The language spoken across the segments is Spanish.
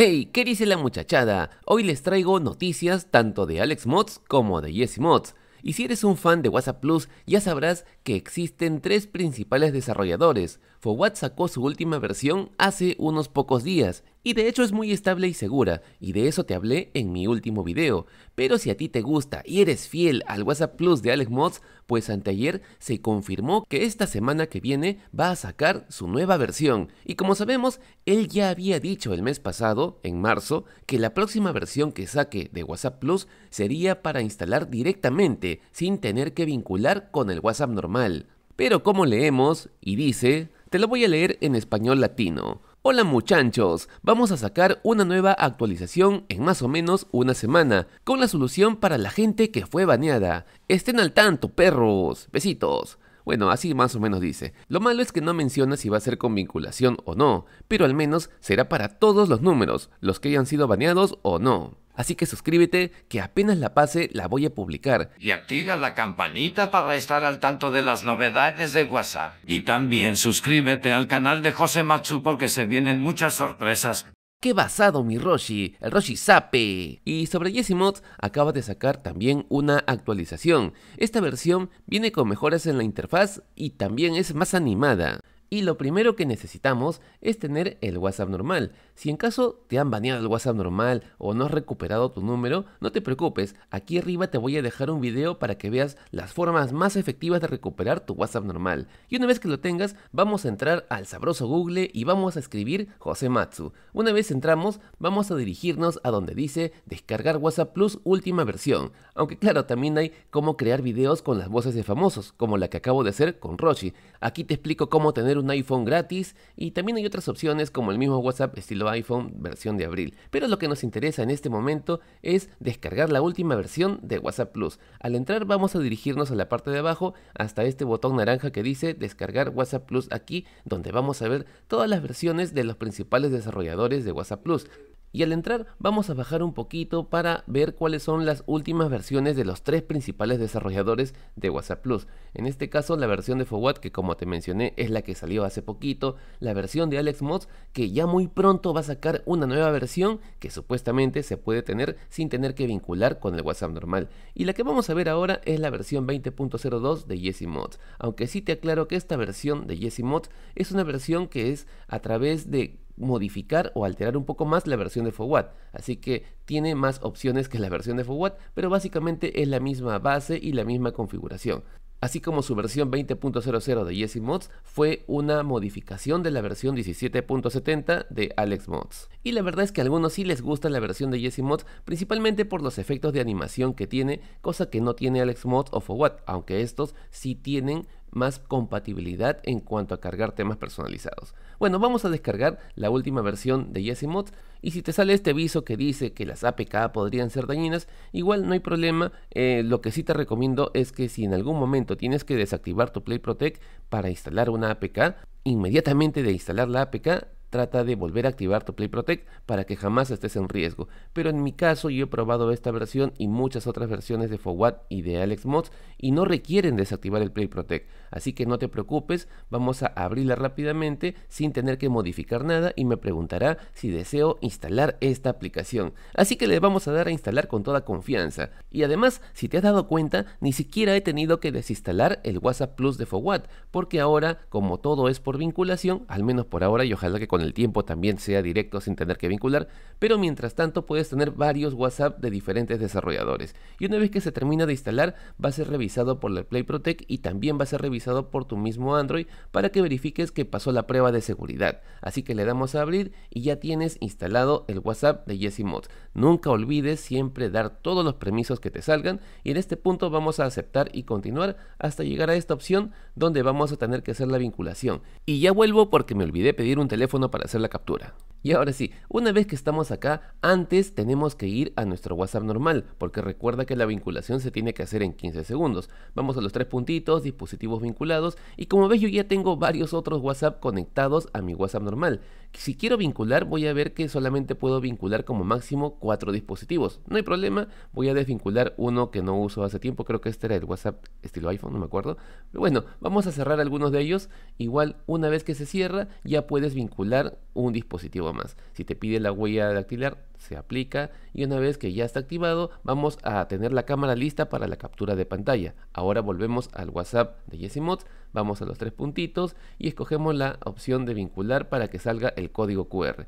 Hey, ¿qué dice la muchachada? Hoy les traigo noticias tanto de Alex Mods como de Jesse Mods. Y si eres un fan de WhatsApp Plus, ya sabrás que existen tres principales desarrolladores. Fowat sacó su última versión hace unos pocos días y de hecho es muy estable y segura y de eso te hablé en mi último video. Pero si a ti te gusta y eres fiel al WhatsApp Plus de Alex Mods, pues anteayer se confirmó que esta semana que viene va a sacar su nueva versión y como sabemos, él ya había dicho el mes pasado, en marzo, que la próxima versión que saque de WhatsApp Plus sería para instalar directamente sin tener que vincular con el WhatsApp normal. Pero como leemos y dice, te lo voy a leer en español latino. Hola muchachos, vamos a sacar una nueva actualización en más o menos una semana, con la solución para la gente que fue baneada. Estén al tanto, perros. Besitos. Bueno, así más o menos dice. Lo malo es que no menciona si va a ser con vinculación o no, pero al menos será para todos los números, los que hayan sido baneados o no. Así que suscríbete que apenas la pase la voy a publicar. Y activa la campanita para estar al tanto de las novedades de WhatsApp. Y también suscríbete al canal de José Machu porque se vienen muchas sorpresas. ¡Qué basado mi Roshi! ¡El Roshi Sape! Y sobre Yesimods acaba de sacar también una actualización. Esta versión viene con mejoras en la interfaz y también es más animada. Y lo primero que necesitamos es tener el WhatsApp normal, si en caso te han baneado el WhatsApp normal o no has recuperado tu número, no te preocupes, aquí arriba te voy a dejar un video para que veas las formas más efectivas de recuperar tu WhatsApp normal. Y una vez que lo tengas, vamos a entrar al sabroso Google y vamos a escribir José Matsu. Una vez entramos, vamos a dirigirnos a donde dice descargar WhatsApp Plus última versión. Aunque claro, también hay cómo crear videos con las voces de famosos, como la que acabo de hacer con Roshi. Aquí te explico cómo tener un iPhone gratis y también hay otras opciones como el mismo WhatsApp estilo iPhone versión de abril. Pero lo que nos interesa en este momento es descargar la última versión de WhatsApp Plus. Al entrar vamos a dirigirnos a la parte de abajo hasta este botón naranja que dice descargar WhatsApp Plus aquí, donde vamos a ver todas las versiones de los principales desarrolladores de WhatsApp Plus. Y al entrar vamos a bajar un poquito para ver cuáles son las últimas versiones de los tres principales desarrolladores de WhatsApp Plus. En este caso la versión de Fowat que como te mencioné es la que salió hace poquito, la versión de Alex Mods que ya muy pronto va a sacar una nueva versión que supuestamente se puede tener sin tener que vincular con el WhatsApp normal. Y la que vamos a ver ahora es la versión 20.02 de Yesi Mods, aunque sí te aclaro que esta versión de Yesi Mods es una versión que es a través de modificar o alterar un poco más la versión de FOWAT, así que tiene más opciones que la versión de FOWAT, pero básicamente es la misma base y la misma configuración. Así como su versión 20.00 de Jesse Mods fue una modificación de la versión 17.70 de Alex Mods. Y la verdad es que a algunos sí les gusta la versión de Jesse Mods, principalmente por los efectos de animación que tiene, cosa que no tiene Alex Mods o FOWAT, aunque estos sí tienen más compatibilidad en cuanto a cargar temas personalizados. Bueno, vamos a descargar la última versión de YesiMods y si te sale este aviso que dice que las APK podrían ser dañinas, igual no hay problema. Eh, lo que sí te recomiendo es que si en algún momento tienes que desactivar tu Play Protect para instalar una APK, inmediatamente de instalar la APK Trata de volver a activar tu Play Protect para que jamás estés en riesgo. Pero en mi caso yo he probado esta versión y muchas otras versiones de Forward y de Alex Mods y no requieren desactivar el Play Protect. Así que no te preocupes, vamos a abrirla rápidamente sin tener que modificar nada y me preguntará si deseo instalar esta aplicación. Así que le vamos a dar a instalar con toda confianza. Y además, si te has dado cuenta, ni siquiera he tenido que desinstalar el WhatsApp Plus de Forward, porque ahora, como todo es por vinculación, al menos por ahora y ojalá que el tiempo también sea directo sin tener que vincular, pero mientras tanto puedes tener varios WhatsApp de diferentes desarrolladores. Y una vez que se termina de instalar, va a ser revisado por la Play Protect y también va a ser revisado por tu mismo Android para que verifiques que pasó la prueba de seguridad. Así que le damos a abrir y ya tienes instalado el WhatsApp de Jesse Mods. Nunca olvides siempre dar todos los permisos que te salgan y en este punto vamos a aceptar y continuar hasta llegar a esta opción donde vamos a tener que hacer la vinculación. Y ya vuelvo porque me olvidé pedir un teléfono para hacer la captura. Y ahora sí, una vez que estamos acá, antes tenemos que ir a nuestro WhatsApp normal, porque recuerda que la vinculación se tiene que hacer en 15 segundos. Vamos a los tres puntitos, dispositivos vinculados, y como ves yo ya tengo varios otros WhatsApp conectados a mi WhatsApp normal. Si quiero vincular, voy a ver que solamente puedo vincular como máximo cuatro dispositivos. No hay problema, voy a desvincular uno que no uso hace tiempo, creo que este era el WhatsApp estilo iPhone, no me acuerdo. Pero bueno, vamos a cerrar algunos de ellos. Igual, una vez que se cierra, ya puedes vincular un dispositivo más. Si te pide la huella dactilar, se aplica y una vez que ya está activado, vamos a tener la cámara lista para la captura de pantalla. Ahora volvemos al WhatsApp de Yesimods, vamos a los tres puntitos y escogemos la opción de vincular para que salga el código QR.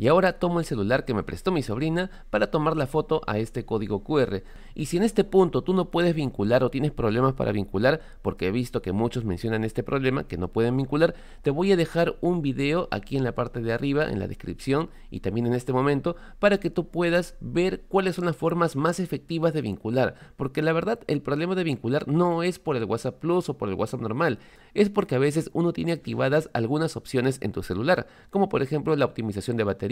Y ahora tomo el celular que me prestó mi sobrina para tomar la foto a este código QR. Y si en este punto tú no puedes vincular o tienes problemas para vincular, porque he visto que muchos mencionan este problema que no pueden vincular, te voy a dejar un video aquí en la parte de arriba, en la descripción y también en este momento, para que tú puedas ver cuáles son las formas más efectivas de vincular. Porque la verdad el problema de vincular no es por el WhatsApp Plus o por el WhatsApp normal, es porque a veces uno tiene activadas algunas opciones en tu celular, como por ejemplo la optimización de batería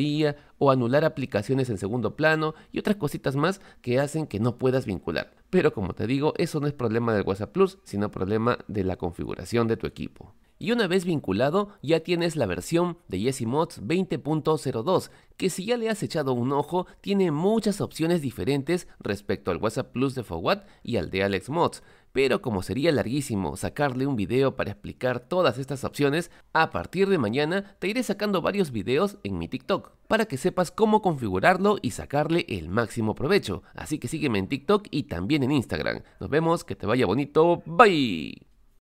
o anular aplicaciones en segundo plano y otras cositas más que hacen que no puedas vincular. Pero como te digo, eso no es problema del WhatsApp Plus, sino problema de la configuración de tu equipo. Y una vez vinculado, ya tienes la versión de Mods 20.02, que si ya le has echado un ojo, tiene muchas opciones diferentes respecto al WhatsApp Plus de Fawad y al de Alex Mods pero como sería larguísimo sacarle un video para explicar todas estas opciones, a partir de mañana te iré sacando varios videos en mi TikTok para que sepas cómo configurarlo y sacarle el máximo provecho. Así que sígueme en TikTok y también en Instagram. Nos vemos, que te vaya bonito, bye.